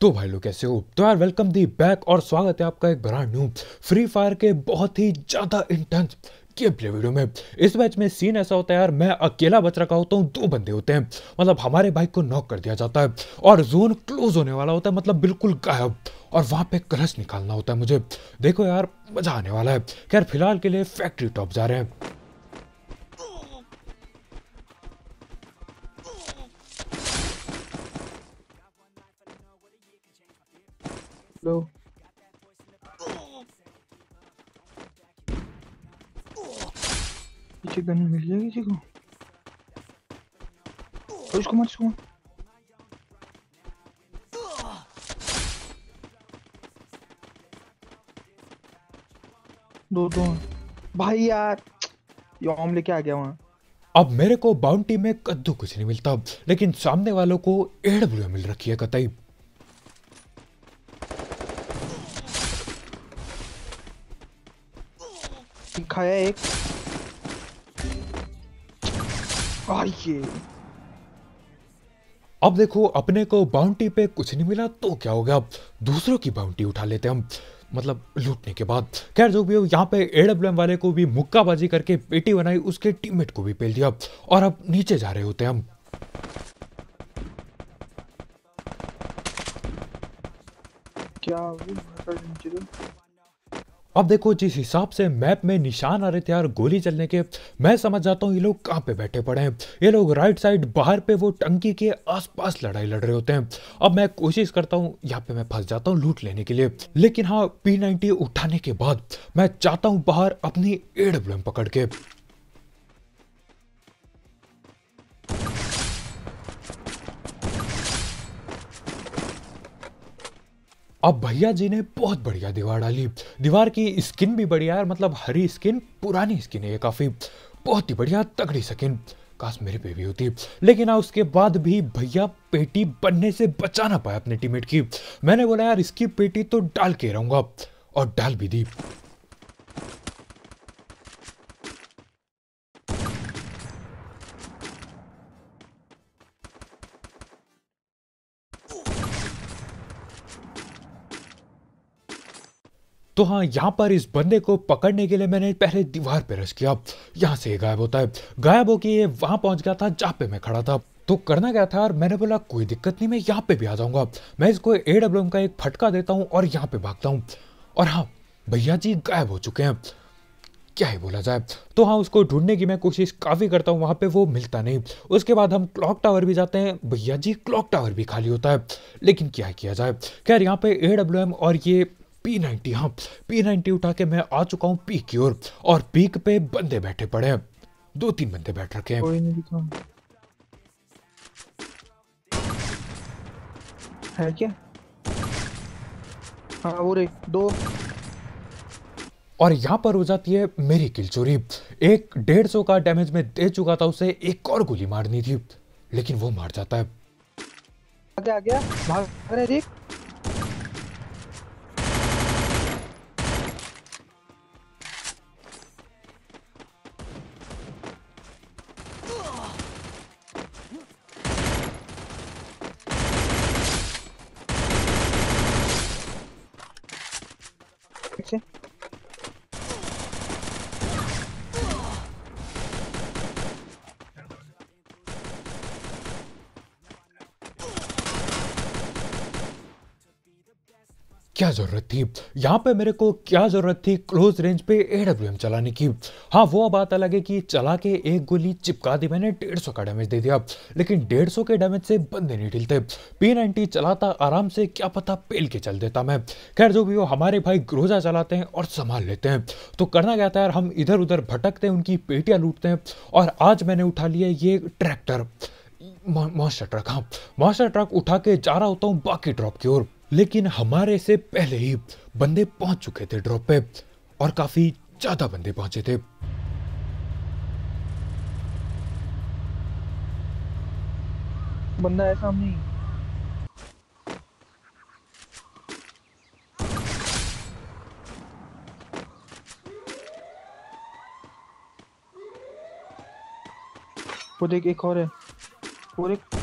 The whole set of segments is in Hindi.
तो भाई लोग कैसे हो तो यार वेलकम दी बैक और स्वागत है आपका एक ब्रांड न्यू फ्री फायर के बहुत ही ज़्यादा इंटेंस के प्ले वीडियो में इस मैच में सीन ऐसा होता है यार मैं अकेला बच रखा होता हूँ दो बंदे होते हैं मतलब हमारे बाइक को नॉक कर दिया जाता है और जोन क्लोज होने वाला होता है मतलब बिल्कुल गायब और वहाँ पे क्रश निकालना होता है मुझे देखो यार मज़ा आने वाला है खैर फिलहाल के लिए फैक्ट्री टॉप जा रहे हैं गन मिल जाएगी किसी को इसको मत इसको दो दो भाई यार यॉम लेके आ गया वहां अब मेरे को बाउंटी में कद्दू कुछ नहीं मिलता लेकिन सामने वालों को एड़ बुरा मिल रखी है कतई खाया एक अब देखो अपने को बाउंटी पे कुछ नहीं मिला तो क्या हो गया दूसरों की बाउंटी उठा लेते हम मतलब लूटने के बाद खैर जो भी हो यहाँ पे एडब्ल्यू वाले को भी मुक्काबाजी करके पेटी बनाई उसके टीममेट को भी पेल दिया और अब नीचे जा रहे होते हम क्या अब देखो जिस हिसाब से मैप में निशान आ रहे थे यार गोली चलने के मैं समझ जाता हूँ ये लोग कहाँ पे बैठे पड़े हैं ये लोग राइट साइड बाहर पे वो टंकी के आसपास लड़ाई लड़ रहे होते हैं अब मैं कोशिश करता हूँ यहाँ पे मैं फंस जाता हूँ लूट लेने के लिए लेकिन हाँ पी उठाने के बाद मैं चाहता हूँ बाहर अपनी एड पकड़ के अब भैया जी ने बहुत बढ़िया दीवार डाली दीवार की स्किन भी बढ़िया है मतलब हरी स्किन पुरानी स्किन है ये काफ़ी बहुत ही बढ़िया तगड़ी स्किन काश मेरे पे भी होती लेकिन आ उसके बाद भी भैया पेटी बनने से बचा ना पाया अपने टीमेट की मैंने बोला यार इसकी पेटी तो डाल के रहूंगा और डाल भी दी तो हाँ यहाँ पर इस बंदे को पकड़ने के लिए मैंने पहले दीवार पे रश किया यहाँ से गायब होता है गायब होके ये वहाँ पहुँच गया था जहाँ पे मैं खड़ा था तो करना क्या था और मैंने बोला कोई दिक्कत नहीं मैं यहाँ पे भी आ जाऊँगा मैं इसको ए डब्ल्यू का एक फटका देता हूँ और यहाँ पे भागता हूँ और हाँ भैया जी गायब हो चुके हैं क्या ही बोला जाए तो हाँ उसको ढूंढने की मैं कोशिश काफ़ी करता हूँ वहाँ पे वो मिलता नहीं उसके बाद हम क्लॉक टावर भी जाते हैं भैया जी क्लॉक टावर भी खाली होता है लेकिन क्या किया जाए खैर यहाँ पे ए डब्ल्यू एम और ये पी नाइन्टी हाँ पी नाइन्टी उठा के मैं आ चुका हूँ पी की ओर और पीक पे बंदे बैठे पड़े हैं दो तीन बंदे बैठ रखे हैं है क्या हाँ वो रे दो और यहाँ पर हो जाती है मेरी किल चोरी एक डेढ़ सौ का डैमेज में दे चुका था उसे एक और गोली मारनी थी लेकिन वो मार जाता है आ गया आ गया भाग रहे देख क्या ज़रूरत थी यहाँ पे मेरे को क्या ज़रूरत थी क्लोज रेंज पे ए चलाने की हाँ वो बात अलग है कि चला के एक गोली चिपका दी मैंने डेढ़ सौ का डैमेज दे दिया लेकिन डेढ़ सौ के डैमेज से बंदे नहीं ढिलते पी नाइनटी चलाता आराम से क्या पता पेल के चल देता मैं खैर जो भी हो हमारे भाई ग्रोजा चलाते हैं और संभाल लेते हैं तो करना क्या था यार हम इधर उधर भटकते हैं उनकी पेटियाँ लूटते हैं और आज मैंने उठा लिया ये ट्रैक्टर मास्टर ट्रक हाँ मास्टर ट्रक उठा के जा रहा होता हूँ बाकी ड्रॉप की ओर लेकिन हमारे से पहले ही बंदे पहुंच चुके थे ड्रॉप पे और काफी ज्यादा बंदे पहुंचे थे बंदा ऐसा नहीं वो देख एक और है और एक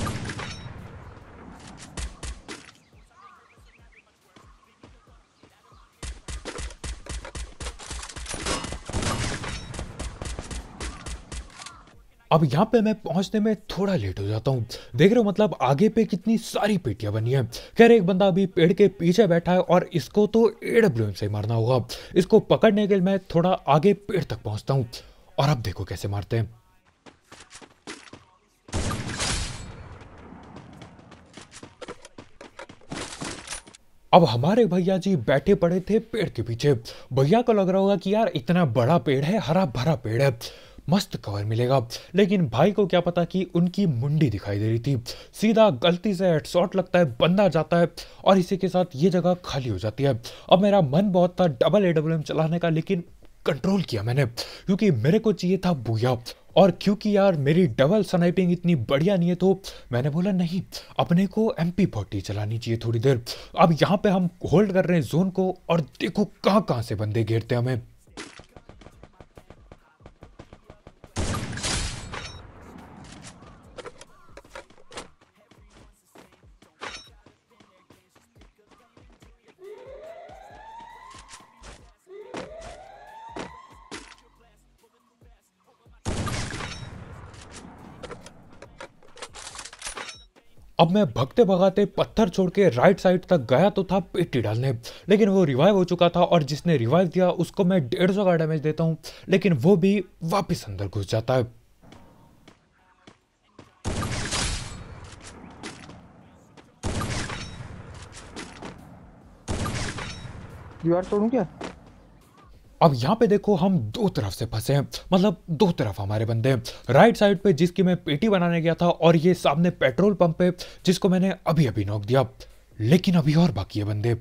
अब यहाँ पे मैं पहुंचने में थोड़ा लेट हो जाता हूँ देख रहे हो मतलब आगे पे कितनी सारी पेटियां बनी है खैर एक बंदा अभी पेड़ के पीछे बैठा है और इसको तो एडब्ल्यू से मारना होगा इसको पकड़ने के लिए मैं थोड़ा आगे पेड़ तक पहुंचता हूँ और अब देखो कैसे मारते हैं अब हमारे भैया जी बैठे पड़े थे पेड़ के पीछे भैया को लग रहा होगा कि यार इतना बड़ा पेड़ है हरा भरा पेड़ है मस्त कवर मिलेगा लेकिन भाई को क्या पता कि उनकी मुंडी दिखाई दे रही थी सीधा गलती से हेडशॉट लगता है बंदा जाता है और इसी के साथ ये जगह खाली हो जाती है अब मेरा मन बहुत था डबल ए डब्ल्यू एम चलाने का लेकिन कंट्रोल किया मैंने क्योंकि मेरे को चाहिए था बुया और क्योंकि यार मेरी डबल स्नाइपिंग इतनी बढ़िया नहीं है तो मैंने बोला नहीं अपने को एम पी फोर्टी चलानी चाहिए थोड़ी देर अब यहाँ पे हम होल्ड कर रहे हैं जोन को और देखो कहाँ कहाँ से बंदे घेरते हैं हमें अब मैं भगते भगाते पत्थर छोड़ के राइट साइड तक गया तो था पेटी डालने लेकिन वो रिवाइव हो चुका था और जिसने रिवाइव दिया उसको मैं डेढ़ सौ का डैमेज देता हूँ लेकिन वो भी वापस अंदर घुस जाता है दीवार क्या अब यहाँ पे देखो हम दो तरफ से फंसे हैं मतलब दो तरफ हमारे बंदे हैं राइट साइड पे जिसकी मैं पेटी बनाने गया था और ये सामने पेट्रोल पंप पे जिसको मैंने अभी अभी नोक दिया लेकिन अभी और बाकी है बंदे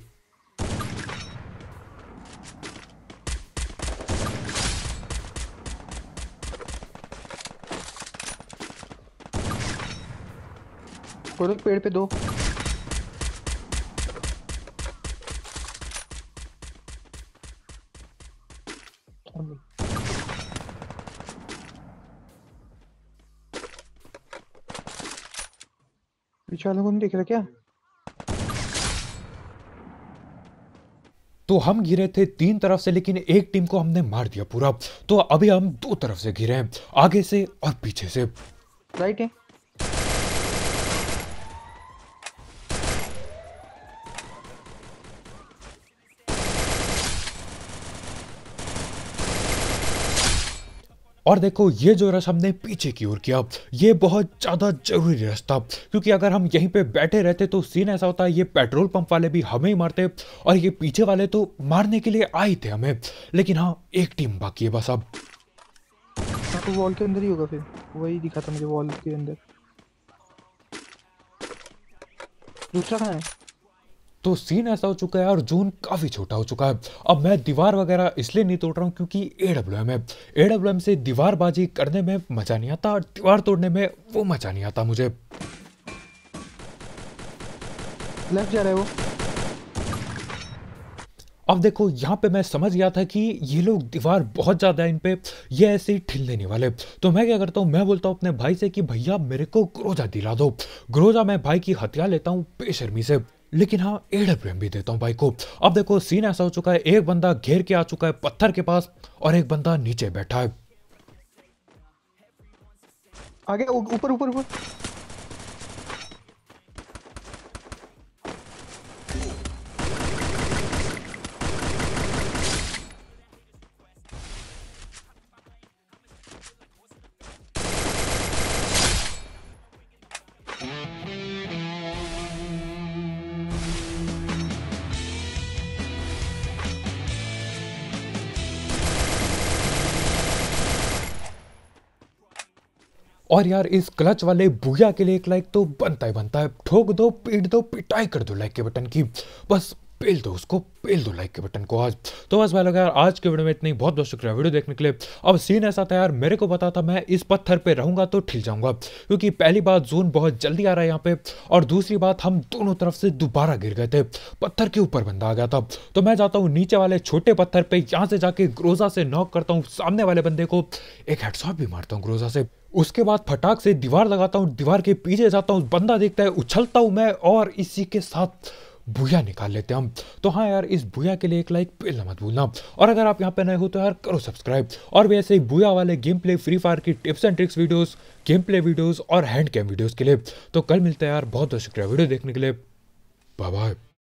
पेड़ पे दो पीछे वालों को नहीं देख रहे क्या तो हम घिरे थे तीन तरफ से लेकिन एक टीम को हमने मार दिया पूरा तो अभी हम दो तरफ से घिरे हैं आगे से और पीछे से राइट है और देखो ये जो रस हमने पीछे की ओर किया ये बहुत ज़्यादा ज़रूरी रस था क्योंकि अगर हम यहीं पे बैठे रहते तो सीन ऐसा होता ये पेट्रोल पंप वाले भी हमें ही मारते और ये पीछे वाले तो मारने के लिए आए थे हमें लेकिन हाँ एक टीम बाकी है बस अब हाँ, तो वॉल के अंदर ही होगा फिर वही दिखा था मुझे वॉल के अंदर दूसरा कहाँ है तो सीन ऐसा हो चुका है और जून काफ़ी छोटा हो चुका है अब मैं दीवार वगैरह इसलिए नहीं तोड़ रहा हूँ क्योंकि ए डब्ल्यू एम है ए डब्ल्यू एम से दीवारबाजी करने में मज़ा नहीं आता और दीवार तोड़ने में वो मज़ा नहीं आता मुझे लेफ्ट जा वो अब देखो यहाँ पे मैं समझ गया था कि ये लोग दीवार बहुत ज़्यादा इन पे ये ऐसे ही ठिल देने वाले तो मैं क्या करता हूँ मैं बोलता हूँ अपने भाई से कि भैया मेरे को ग्रोजा दिला दो ग्रोजा मैं भाई की हत्या लेता हूँ बेशर्मी से लेकिन हाँ प्रेम भी देता हूँ भाई को अब देखो सीन ऐसा हो चुका है एक बंदा घेर के आ चुका है पत्थर के पास और एक बंदा नीचे बैठा है आगे ऊपर ऊपर ऊपर और यार इस क्लच वाले भूया के लिए एक लाइक तो बनता ही बनता है ठोक दो पीट दो पिटाई कर दो लाइक के बटन की बस पेल दो उसको पेल दो लाइक के बटन को आज तो बस भाई लोग यार आज के वीडियो में इतनी बहुत बहुत शुक्रिया वीडियो देखने के लिए अब सीन ऐसा था यार मेरे को पता था मैं इस पत्थर पे रहूंगा तो ठिल जाऊंगा क्योंकि पहली बात जोन बहुत जल्दी आ रहा है यहाँ पे और दूसरी बात हम दोनों तरफ से दोबारा गिर गए थे पत्थर के ऊपर बंदा आ गया था तो मैं जाता हूँ नीचे वाले छोटे पत्थर पे यहाँ से जाके ग्रोजा से नॉक करता हूँ सामने वाले बंदे को एक हेडसॉप भी मारता हूँ ग्रोजा से उसके बाद फटाक से दीवार लगाता हूँ दीवार के पीछे जाता हूँ बंदा देखता है उछलता हूँ मैं और इसी के साथ भूया निकाल लेते हैं हम तो हाँ यार इस भूया के लिए एक लाइक पहला मत भूलना और अगर आप यहाँ पे नए हो तो यार करो सब्सक्राइब और भी ऐसे ही भूया वाले गेम प्ले फ्री फायर की tips and tricks videos game play videos और हैंड कैम वीडियोस के लिए तो कल मिलते हैं यार बहुत बहुत शुक्रिया वीडियो देखने के लिए बाय बाय